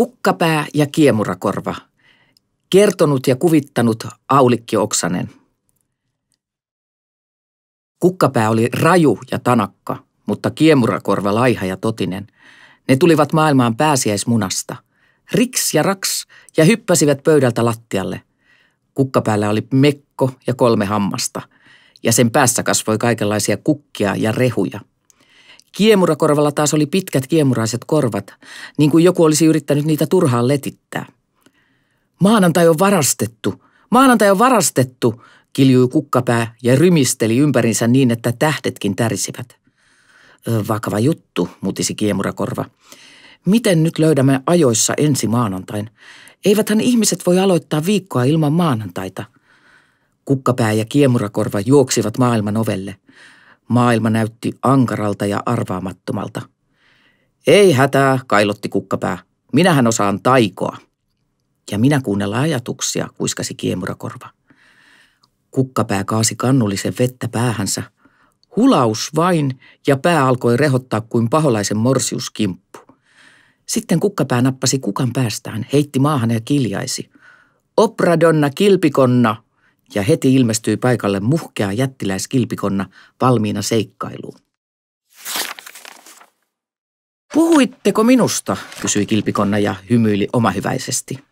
Kukkapää ja kiemurakorva. Kertonut ja kuvittanut Aulikki Oksanen. Kukkapää oli raju ja tanakka, mutta kiemurakorva laiha ja totinen. Ne tulivat maailmaan pääsiäismunasta. Riks ja raks ja hyppäsivät pöydältä lattialle. Kukkapäällä oli mekko ja kolme hammasta. Ja sen päässä kasvoi kaikenlaisia kukkia ja rehuja. Kiemurakorvalla taas oli pitkät kiemuraiset korvat, niin kuin joku olisi yrittänyt niitä turhaan letittää. Maanantai on varastettu, maanantai on varastettu, kiljui kukkapää ja rymisteli ympärinsä niin, että tähdetkin tärisivät. Vakava juttu, mutisi kiemurakorva. Miten nyt löydämme ajoissa ensi maanantain? Eiväthän ihmiset voi aloittaa viikkoa ilman maanantaita. Kukkapää ja kiemurakorva juoksivat maailman ovelle. Maailma näytti ankaralta ja arvaamattomalta. Ei hätää, kailotti kukkapää. Minähän osaan taikoa. Ja minä kuunnella ajatuksia, kuiskasi kiemurakorva. Kukkapää kaasi kannullisen vettä päähänsä. Hulaus vain, ja pää alkoi rehottaa kuin paholaisen morsiuskimppu. Sitten kukkapää nappasi kukan päästään, heitti maahan ja kiljaisi. Opradonna kilpikonna, ja heti ilmestyi paikalle muhkea jättiläiskilpikonna valmiina seikkailuun. Puhuitteko minusta, kysyi kilpikonna ja hymyili omahyväisesti.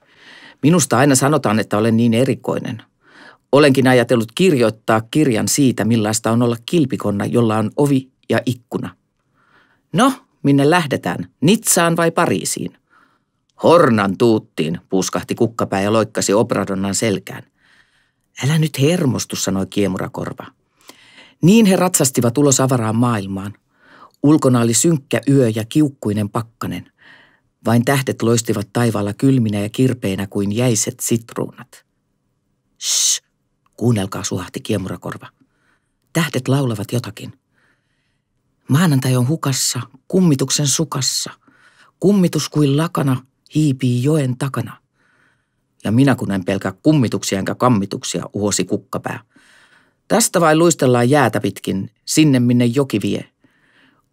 Minusta aina sanotaan, että olen niin erikoinen. Olenkin ajatellut kirjoittaa kirjan siitä, millaista on olla kilpikonna, jolla on ovi ja ikkuna. No, minne lähdetään? Nitsaan vai Pariisiin? Hornan tuuttiin, puskahti kukkapää ja loikkasi Obradonnan selkään – Älä nyt hermostu, sanoi kiemurakorva. Niin he ratsastivat ulos avaraan maailmaan. Ulkona oli synkkä yö ja kiukkuinen pakkanen. Vain tähdet loistivat taivaalla kylminä ja kirpeinä kuin jäiset sitruunat. Shh, kuunnelkaa, suhahti kiemurakorva. Tähdet laulavat jotakin. Maanantai on hukassa, kummituksen sukassa. Kummitus kuin lakana hiipii joen takana ja minä kun en pelkää kummituksia enkä kammituksia, uhosi kukkapää. Tästä vain luistellaan jäätä pitkin, sinne minne joki vie.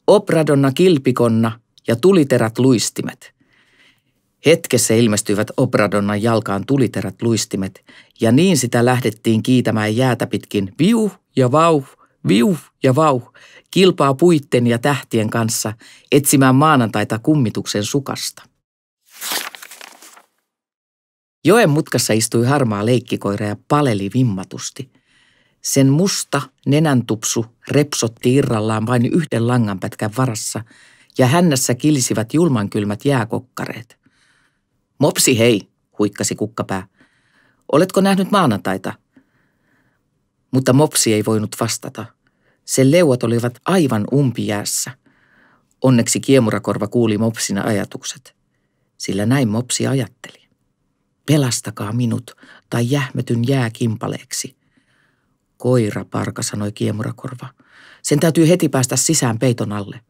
Opradonna kilpikonna ja tuliterät luistimet. Hetkessä ilmestyivät Opradonnan jalkaan tuliterät luistimet, ja niin sitä lähdettiin kiitämään jäätä pitkin. viu ja vau viu ja vau kilpaa puitten ja tähtien kanssa etsimään maanantaita kummituksen sukasta. Joen mutkassa istui harmaa leikkikoira ja paleli vimmatusti. Sen musta nenäntupsu repsotti irrallaan vain yhden langanpätkän varassa, ja hännässä kilisivät julmankylmät jääkokkareet. Mopsi hei, huikkasi kukkapää. Oletko nähnyt maanantaita? Mutta mopsi ei voinut vastata. Sen leuat olivat aivan umpijäässä. Onneksi kiemurakorva kuuli Mopsin ajatukset, sillä näin mopsi ajatteli. Pelastakaa minut, tai jähmetyn jääkimpaleeksi. Koira, parka, sanoi kiemurakorva. Sen täytyy heti päästä sisään peiton alle.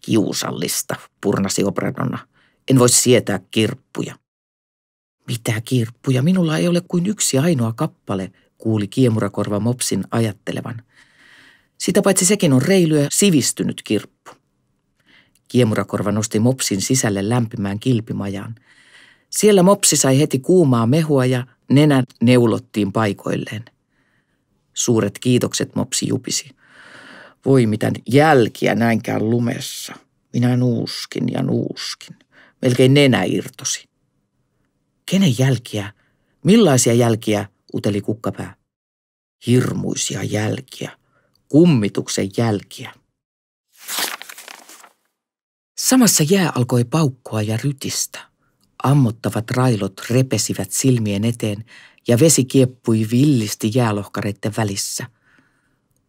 Kiusallista, purnasi Obradonna. En voi sietää kirppuja. Mitä kirppuja? Minulla ei ole kuin yksi ainoa kappale, kuuli kiemurakorva mopsin ajattelevan. Sitä paitsi sekin on reilu ja sivistynyt kirppu. Kiemurakorva nosti mopsin sisälle lämpimään kilpimajaan – siellä mopsi sai heti kuumaa mehua ja nenä neulottiin paikoilleen. Suuret kiitokset mopsi jupisi. Voi mitä jälkiä näinkään lumessa. Minä nuuskin ja nuuskin. Melkein nenä irtosi. Kenen jälkiä? Millaisia jälkiä? uteli kukkapää. Hirmuisia jälkiä. Kummituksen jälkiä. Samassa jää alkoi paukkoa ja rytistä. Ammottavat railot repesivät silmien eteen ja vesi kieppui villisti jäälohkareiden välissä.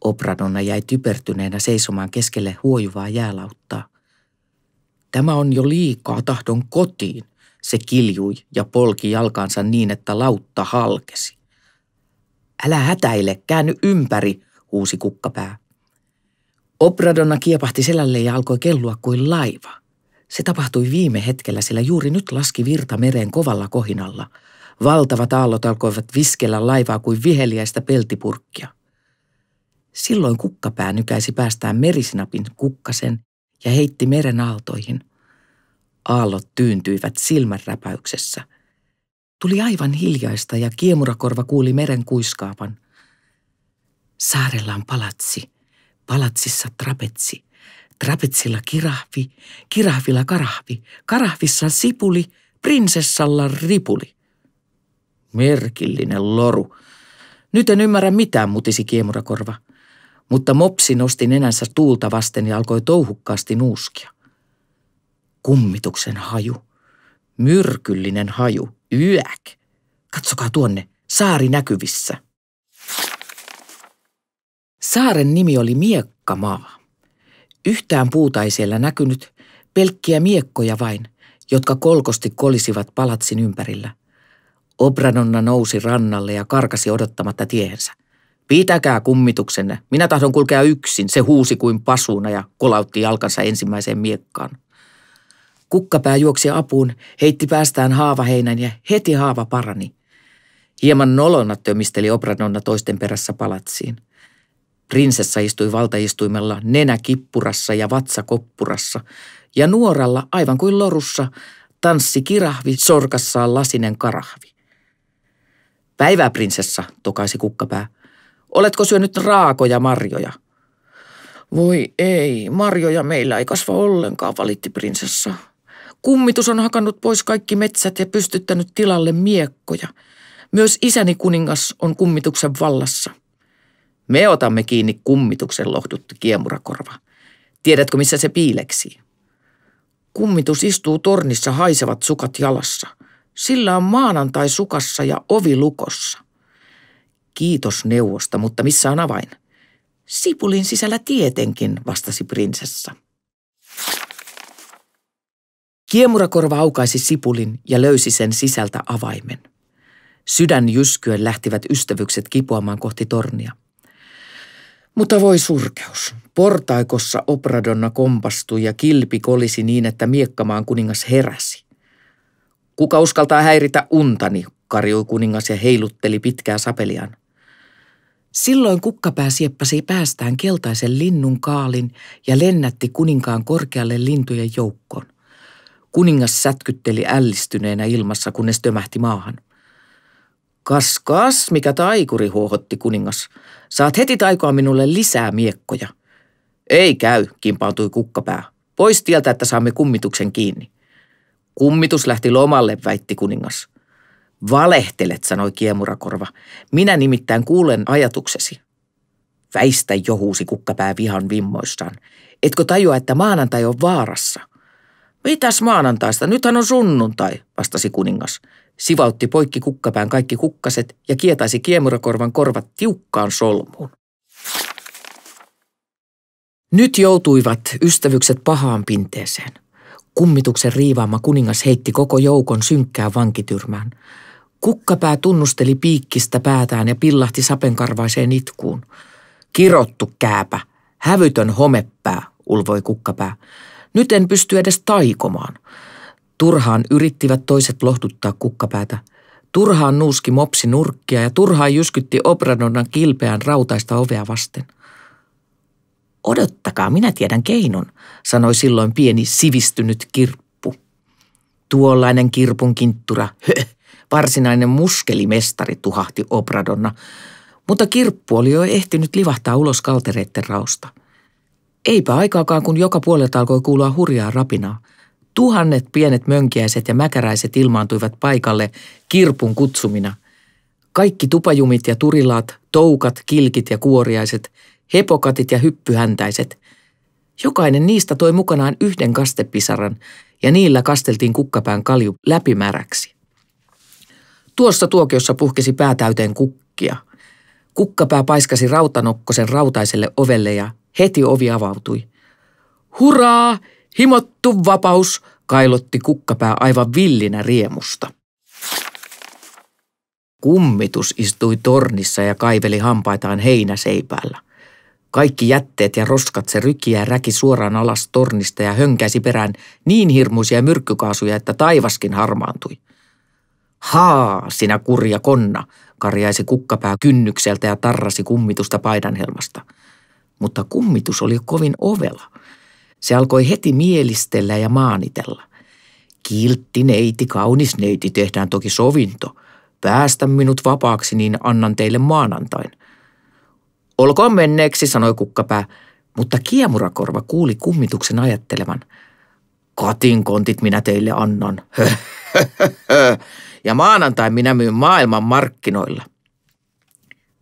Obradonna jäi typertyneenä seisomaan keskelle huojuvaa jäälauttaa. Tämä on jo liikaa tahdon kotiin, se kiljui ja polki jalkansa niin, että lautta halkesi. Älä hätäile, käänny ympäri, huusi kukkapää. Obradonna kiepahti selälle ja alkoi kellua kuin laiva. Se tapahtui viime hetkellä, sillä juuri nyt laski virta mereen kovalla kohinalla. Valtavat aallot alkoivat viskellä laivaa kuin viheliäistä peltipurkkia. Silloin kukkapää nykäisi päästään merisnapin kukkasen ja heitti meren aaltoihin. Aallot tyyntyivät silmänräpäyksessä. Tuli aivan hiljaista ja kiemurakorva kuuli meren kuiskaavan. Saarella on palatsi, palatsissa trapetsi – Trapetsilla kirahvi, kirahvilla karahvi, karahvissa sipuli, prinsessalla ripuli. Merkillinen loru. Nyt en ymmärrä mitään, mutisi kiemurakorva. Mutta mopsi nosti nenänsä tuulta vasten ja alkoi touhukkaasti nuuskia. Kummituksen haju. Myrkyllinen haju. Yäk. Katsokaa tuonne. Saari näkyvissä. Saaren nimi oli Miekkamaa. Yhtään puuta ei siellä näkynyt, pelkkiä miekkoja vain, jotka kolkosti kolisivat palatsin ympärillä. Obranonna nousi rannalle ja karkasi odottamatta tiehensä. Pitäkää kummituksenne, minä tahdon kulkea yksin, se huusi kuin pasuna ja kolautti jalkansa ensimmäiseen miekkaan. Kukkapää juoksi apuun, heitti päästään haavaheinän ja heti haava parani. Hieman nolona tömisteli Obranonna toisten perässä palatsiin – Prinsessa istui valtaistuimella nenä kippurassa ja vatsakoppurassa ja nuoralla, aivan kuin lorussa, tanssi kirahvi sorkassaan lasinen karahvi. Päivää, prinsessa, tokaisi kukkapää. Oletko syönyt raakoja marjoja? Voi ei, marjoja meillä ei kasva ollenkaan, valitti prinsessa. Kummitus on hakannut pois kaikki metsät ja pystyttänyt tilalle miekkoja. Myös isäni kuningas on kummituksen vallassa. Me otamme kiinni kummituksen lohdutti kiemurakorva. Tiedätkö, missä se piileksi? Kummitus istuu tornissa haisevat sukat jalassa. Sillä on maanantai sukassa ja ovi lukossa. Kiitos neuvosta, mutta missä on avain? Sipulin sisällä tietenkin, vastasi prinsessa. Kiemurakorva aukaisi sipulin ja löysi sen sisältä avaimen. Sydän jyskyen lähtivät ystävykset kipuamaan kohti tornia. Mutta voi surkeus. Portaikossa Opradonna kompastui ja kilpi kolisi niin, että miekkamaan kuningas heräsi. Kuka uskaltaa häiritä untani, karjoi kuningas ja heilutteli pitkää sapeliaan. Silloin kukkapää sieppasi päästään keltaisen linnun kaalin ja lennätti kuninkaan korkealle lintujen joukkoon. Kuningas sätkytteli ällistyneenä ilmassa, kunnes tömähti maahan. Kas kas, mikä taikuri, huohotti kuningas. Saat heti taikoa minulle lisää miekkoja. Ei käy, kimpautui kukkapää. Pois tieltä, että saamme kummituksen kiinni. Kummitus lähti lomalle, väitti kuningas. Valehtelet, sanoi kiemurakorva. Minä nimittäin kuulen ajatuksesi. Väistä johuusi kukkapää vihan vimmoistaan. Etkö tajua, että maanantai on vaarassa? Mitäs maanantaista? Nythän on sunnuntai, vastasi kuningas. Sivautti poikki kukkapään kaikki kukkaset ja kietaisi kiemurakorvan korvat tiukkaan solmuun. Nyt joutuivat ystävykset pahaan pinteeseen. Kummituksen riivaama kuningas heitti koko joukon synkkään vankityrmään. Kukkapää tunnusteli piikkistä päätään ja pillahti sapenkarvaiseen itkuun. Kirottu kääpä, hävytön homepää, ulvoi kukkapää. Nyt en pysty edes taikomaan. Turhaan yrittivät toiset lohduttaa kukkapäätä. Turhaan nuuski mopsi nurkkia ja turhaan jyskytti Obradonnan kilpeän rautaista ovea vasten. Odottakaa, minä tiedän keinon, sanoi silloin pieni sivistynyt kirppu. Tuollainen kirpun kinttura, höh, varsinainen muskelimestari tuhahti Obradonna, mutta kirppu oli jo ehtinyt livahtaa ulos kaltereitten rausta – Eipä aikaakaan, kun joka puolelta alkoi kuulua hurjaa rapinaa. Tuhannet pienet mönkiäiset ja mäkäräiset ilmaantuivat paikalle kirpun kutsumina. Kaikki tupajumit ja turilaat, toukat, kilkit ja kuoriaiset, hepokatit ja hyppyhäntäiset. Jokainen niistä toi mukanaan yhden kastepisaran ja niillä kasteltiin kukkapään kalju läpimäräksi. Tuossa tuokiossa puhkesi päätäyteen kukkia. Kukkapää paiskasi rautanokkosen rautaiselle ovelle ja Heti ovi avautui. Hurraa! Himottu vapaus! kailotti kukkapää aivan villinä riemusta. Kummitus istui tornissa ja kaiveli hampaitaan heinäseipäällä. Kaikki jätteet ja roskat se ryki ja räki suoraan alas tornista ja hönkäsi perään niin hirmuisia myrkkykaasuja, että taivaskin harmaantui. Haa, sinä kurja konna, karjaisi kukkapää kynnykseltä ja tarrasi kummitusta paidanhelmasta – mutta kummitus oli kovin ovela. Se alkoi heti mielistellä ja maanitella. Kiltti neiti, kaunis neiti, tehdään toki sovinto. Päästä minut vapaaksi, niin annan teille maanantain. Olkoon menneeksi, sanoi kukkapää, mutta kiemurakorva kuuli kummituksen ajattelevan. Katin kontit minä teille annan. ja maanantai minä myyn maailman markkinoilla.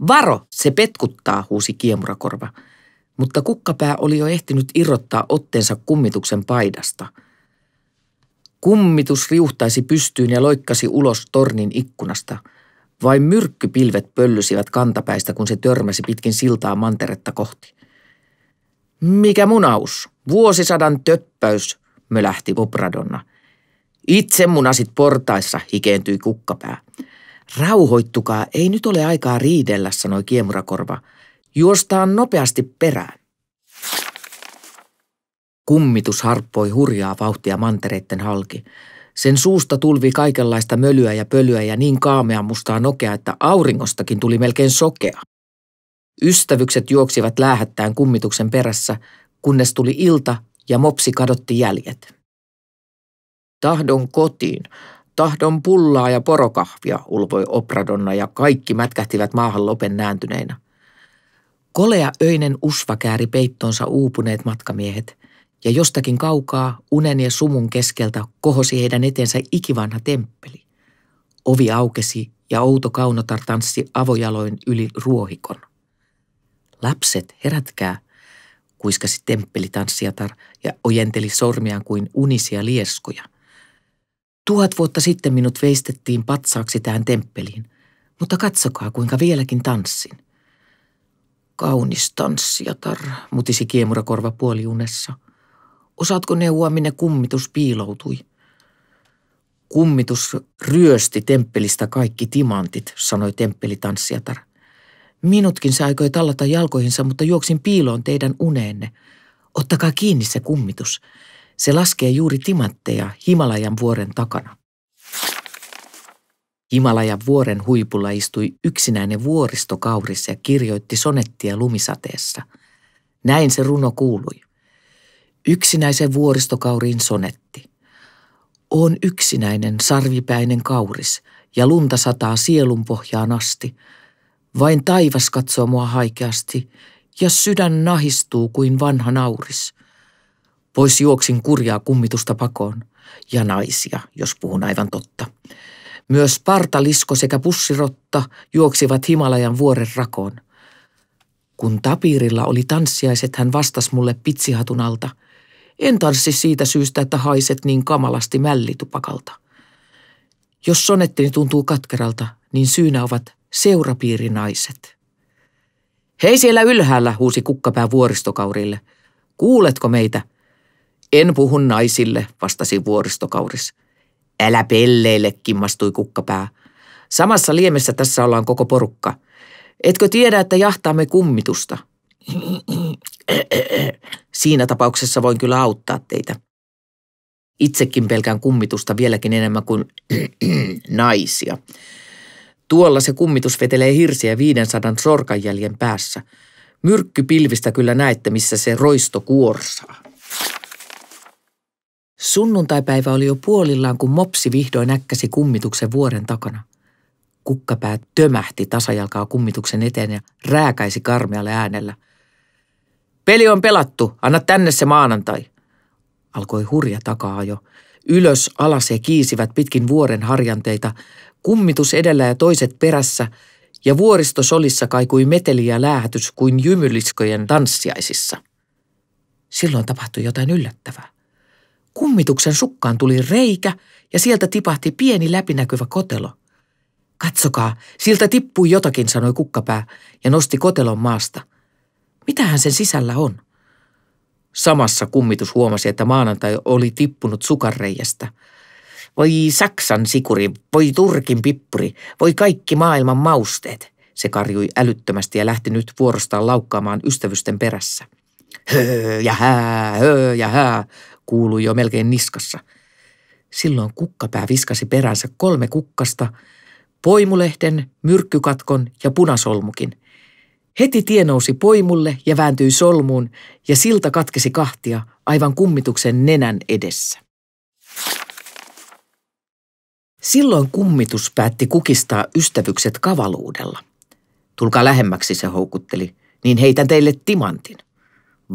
Varo, se petkuttaa, huusi kiemurakorva mutta kukkapää oli jo ehtinyt irrottaa otteensa kummituksen paidasta. Kummitus riuhtaisi pystyyn ja loikkasi ulos tornin ikkunasta. Vain myrkkypilvet pöllysivät kantapäistä, kun se törmäsi pitkin siltaa manteretta kohti. Mikä munaus, vuosisadan töppäys, mölähti Bobradonna. Itse munasit portaissa, hikeentyi kukkapää. Rauhoittukaa, ei nyt ole aikaa riidellä, sanoi kiemurakorva – Juostaan nopeasti perään. Kummitus harppoi hurjaa vauhtia mantereitten halki. Sen suusta tulvi kaikenlaista mölyä ja pölyä ja niin kaamea mustaa nokea, että auringostakin tuli melkein sokea. Ystävykset juoksivat läähättään kummituksen perässä, kunnes tuli ilta ja mopsi kadotti jäljet. Tahdon kotiin, tahdon pullaa ja porokahvia, ulvoi Opradonna ja kaikki mätkähtivät maahan lopen nääntyneinä. Kolea öinen usva kääri peittonsa uupuneet matkamiehet, ja jostakin kaukaa unen ja sumun keskeltä kohosi heidän etensä ikivanha temppeli. Ovi aukesi ja outo kaunotar tanssi avojaloin yli ruohikon. Lapset, herätkää, kuiskasi temppelitanssijatar ja ojenteli sormiaan kuin unisia lieskoja. Tuhat vuotta sitten minut veistettiin patsaaksi tähän temppeliin, mutta katsokaa kuinka vieläkin tanssin. Kaunis tanssijatar, mutisi kiemurakorva puoliunessa. Osaatko neuvoa, minne kummitus piiloutui? Kummitus ryösti temppelistä kaikki timantit, sanoi temppelitanssijatar. Minutkin se aikoi tallata jalkoihinsa, mutta juoksin piiloon teidän uneenne. Ottakaa kiinni se kummitus. Se laskee juuri timantteja Himalajan vuoren takana. Himalajan vuoren huipulla istui yksinäinen vuoristokauris ja kirjoitti sonettia lumisateessa. Näin se runo kuului. Yksinäisen vuoristokauriin sonetti. Oon yksinäinen sarvipäinen kauris ja lunta sataa sielun pohjaan asti. Vain taivas katsoo mua haikeasti ja sydän nahistuu kuin vanha nauris. Pois juoksin kurjaa kummitusta pakoon ja naisia, jos puhun aivan totta. Myös partalisko sekä pussirotta juoksivat Himalajan vuoren rakoon. Kun tapirilla oli tanssiaiset, hän vastasi mulle pitsihatun alta. En tanssi siitä syystä, että haiset niin kamalasti mällitupakalta. Jos sonettini tuntuu katkeralta, niin syynä ovat seurapiirinaiset. Hei siellä ylhäällä, huusi kukkapää vuoristokaurille. Kuuletko meitä? En puhu naisille, vastasi vuoristokauris. Älä pelleille, kimmastui kukkapää. Samassa liemessä tässä ollaan koko porukka. Etkö tiedä, että jahtaamme kummitusta? Siinä tapauksessa voin kyllä auttaa teitä. Itsekin pelkään kummitusta vieläkin enemmän kuin naisia. Tuolla se kummitus vetelee hirsiä 500 sorkanjäljen päässä. Myrkkypilvistä kyllä näette, missä se roisto kuorsaa. Sunnuntaipäivä oli jo puolillaan, kun mopsi vihdoin näkkäsi kummituksen vuoren takana. Kukkapää tömähti tasajalkaa kummituksen eteen ja rääkäisi karmealle äänellä. Peli on pelattu, anna tänne se maanantai. Alkoi hurja takaa jo. Ylös, alas he kiisivät pitkin vuoren harjanteita, kummitus edellä ja toiset perässä, ja vuoristo solissa kaikui meteli ja läähätys kuin jymyliskojen tanssiaisissa. Silloin tapahtui jotain yllättävää. Kummituksen sukkaan tuli reikä ja sieltä tipahti pieni läpinäkyvä kotelo. Katsokaa, siltä tippui jotakin, sanoi kukkapää ja nosti kotelon maasta. Mitähän sen sisällä on? Samassa kummitus huomasi, että maanantai oli tippunut sukarreijästä. Voi Saksan sikuri, voi Turkin pippuri, voi kaikki maailman mausteet, se karjui älyttömästi ja lähti nyt vuorostaan laukkaamaan ystävysten perässä. Höö ja hää, höö ja hää, kuului jo melkein niskassa. Silloin kukkapää viskasi peränsä kolme kukkasta, poimulehden, myrkkykatkon ja punasolmukin. Heti tie nousi poimulle ja vääntyi solmuun, ja silta katkesi kahtia aivan kummituksen nenän edessä. Silloin kummitus päätti kukistaa ystävykset kavaluudella. Tulkaa lähemmäksi, se houkutteli, niin heitän teille timantin.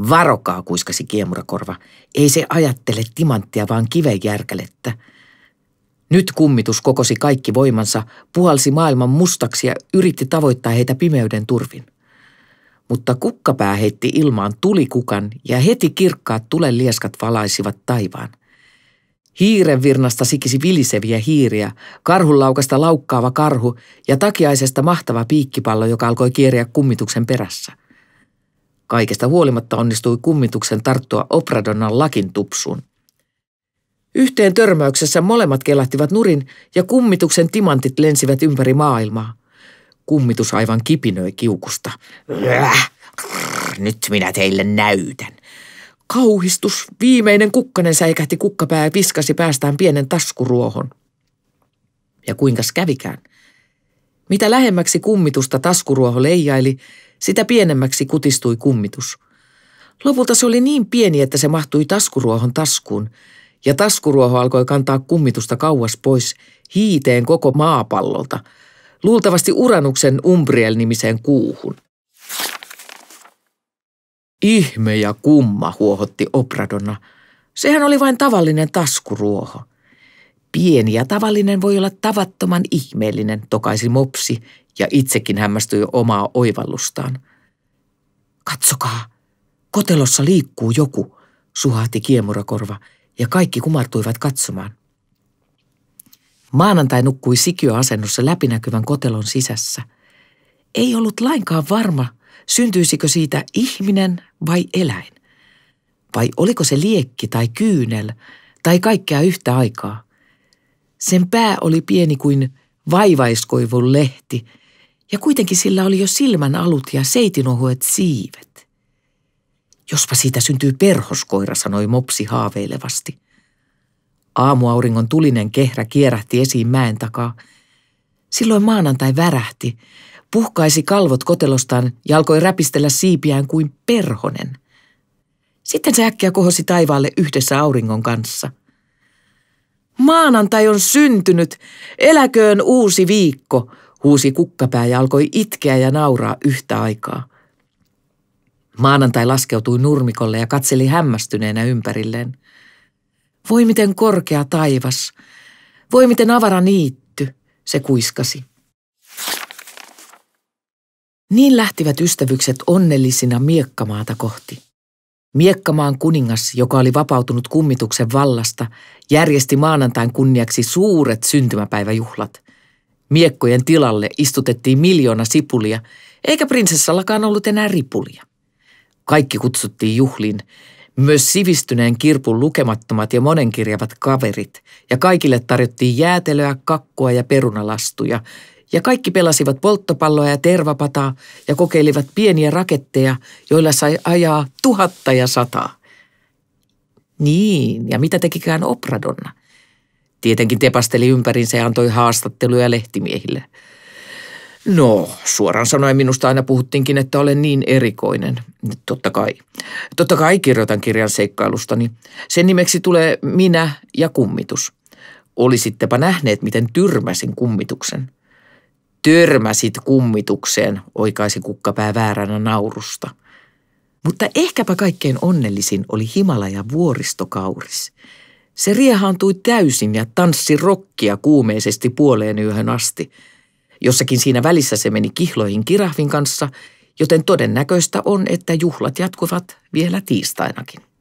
Varokaa, kuiskasi kiemurakorva. Ei se ajattele timanttia, vaan kivejärkälettä. Nyt kummitus kokosi kaikki voimansa, puhalsi maailman mustaksi ja yritti tavoittaa heitä pimeyden turvin. Mutta kukkapää heitti ilmaan tulikukan ja heti kirkkaat tulelieskat valaisivat taivaan. Hiiren virnasta sikisi viliseviä hiiriä, karhunlaukasta laukkaava karhu ja takiaisesta mahtava piikkipallo, joka alkoi kieriä kummituksen perässä – Kaikesta huolimatta onnistui kummituksen tarttua Opradonnan lakin tupsuun. Yhteen törmäyksessä molemmat kelahtivat nurin ja kummituksen timantit lensivät ympäri maailmaa. Kummitus aivan kipinöi kiukusta. Äh, nyt minä teille näytän. Kauhistus, viimeinen kukkanen säikähti kukkapää ja viskasi päästään pienen taskuruohon. Ja kuinkas kävikään? Mitä lähemmäksi kummitusta taskuruoho leijaili, sitä pienemmäksi kutistui kummitus. Lopulta se oli niin pieni, että se mahtui taskuruohon taskuun, ja taskuruoho alkoi kantaa kummitusta kauas pois hiiteen koko maapallolta, luultavasti Uranuksen Umbriel-nimiseen kuuhun. Ihme ja kumma, huohotti Opradonna. Sehän oli vain tavallinen taskuruoho – Pieni ja tavallinen voi olla tavattoman ihmeellinen, tokaisi mopsi ja itsekin hämmästyi omaa oivallustaan. Katsokaa, kotelossa liikkuu joku, suhahti kiemurakorva ja kaikki kumartuivat katsomaan. Maanantai nukkui sikiöasennossa läpinäkyvän kotelon sisässä. Ei ollut lainkaan varma, syntyisikö siitä ihminen vai eläin. Vai oliko se liekki tai kyynel tai kaikkea yhtä aikaa – sen pää oli pieni kuin vaivaiskoivun lehti, ja kuitenkin sillä oli jo silmän alut ja seitinohuet siivet. Jospa siitä syntyy perhoskoira, sanoi mopsi haaveilevasti. Aamuauringon tulinen kehrä kierähti esiin mäen takaa. Silloin maanantai värähti, puhkaisi kalvot kotelostaan ja alkoi räpistellä siipiään kuin perhonen. Sitten se äkkiä kohosi taivaalle yhdessä auringon kanssa – Maanantai on syntynyt, eläköön uusi viikko, huusi kukkapää ja alkoi itkeä ja nauraa yhtä aikaa. Maanantai laskeutui nurmikolle ja katseli hämmästyneenä ympärilleen. Voi miten korkea taivas, voi miten avara niitty, se kuiskasi. Niin lähtivät ystävykset onnellisina miekkamaata kohti. Miekkamaan kuningas, joka oli vapautunut kummituksen vallasta, järjesti maanantain kunniaksi suuret syntymäpäiväjuhlat. Miekkojen tilalle istutettiin miljoona sipulia, eikä prinsessallakaan ollut enää ripulia. Kaikki kutsuttiin juhliin, myös sivistyneen kirpun lukemattomat ja monenkirjavat kaverit, ja kaikille tarjottiin jäätelöä, kakkua ja perunalastuja, ja kaikki pelasivat polttopalloa ja tervapataa ja kokeilivat pieniä raketteja, joilla sai ajaa tuhatta ja sataa. Niin, ja mitä tekikään Opradonna? Tietenkin tepasteli ympärinsä ja antoi haastatteluja lehtimiehille. No, suoraan sanoen minusta aina puhuttiinkin, että olen niin erikoinen. Totta kai. Totta kai kirjoitan kirjan seikkailustani. Sen nimeksi tulee Minä ja kummitus. Olisittepa nähneet, miten tyrmäsin kummituksen – Törmäsit kummitukseen, oikaisi kukkapää vääränä naurusta. Mutta ehkäpä kaikkein onnellisin oli Himalaja vuoristokauris. Se riehaantui täysin ja tanssi rokkia kuumeisesti puoleen yöhön asti. Jossakin siinä välissä se meni kihloihin kirahvin kanssa, joten todennäköistä on, että juhlat jatkuvat vielä tiistainakin.